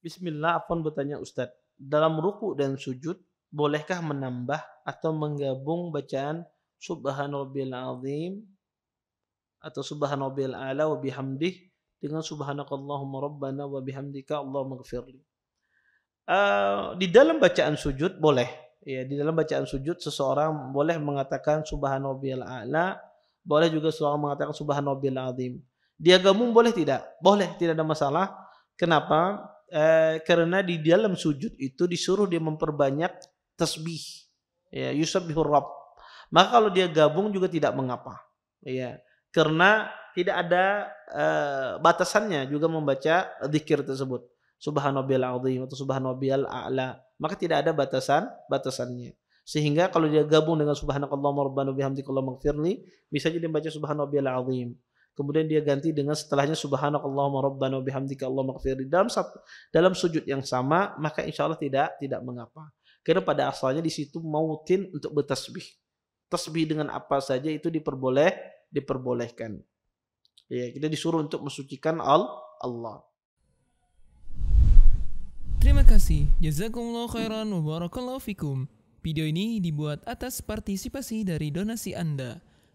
Bismillah, Afon bertanya Ustadz, dalam ruku dan sujud, bolehkah menambah atau menggabung bacaan Subhanallah Azim atau Subhanallah Ala wa bihamdih dengan Subhanakallahumma Rabbana wa bihamdika Allahumma gfirli. Uh, eh, di dalam bacaan sujud boleh ya di dalam bacaan sujud seseorang boleh mengatakan subhanallah a'la boleh juga seseorang mengatakan subhanallah azim dia gabung boleh tidak boleh tidak ada masalah kenapa eh, karena di dalam sujud itu disuruh dia memperbanyak tasbih ya yusabbihur rabb maka kalau dia gabung juga tidak mengapa ya karena tidak ada eh, batasannya juga membaca zikir tersebut subhanallahil azim atau subhanallahil a'la maka tidak ada batasan batasannya sehingga kalau dia gabung dengan subhanakallahumma rabbana bihamdika allahumma bisa jadi membaca subhanallahil azim kemudian dia ganti dengan setelahnya subhanakallahumma rabbana wa bihamdika allahumma ghafir dalam satu, dalam sujud yang sama maka insya Allah tidak tidak mengapa karena pada asalnya di situ mautin untuk bertasbih tasbih dengan apa saja itu diperboleh diperbolehkan ya kita disuruh untuk mensucikan al Allah Terima kasih. Jazakumullah khairan wa barakallahu fikum. Video ini dibuat atas partisipasi dari donasi Anda.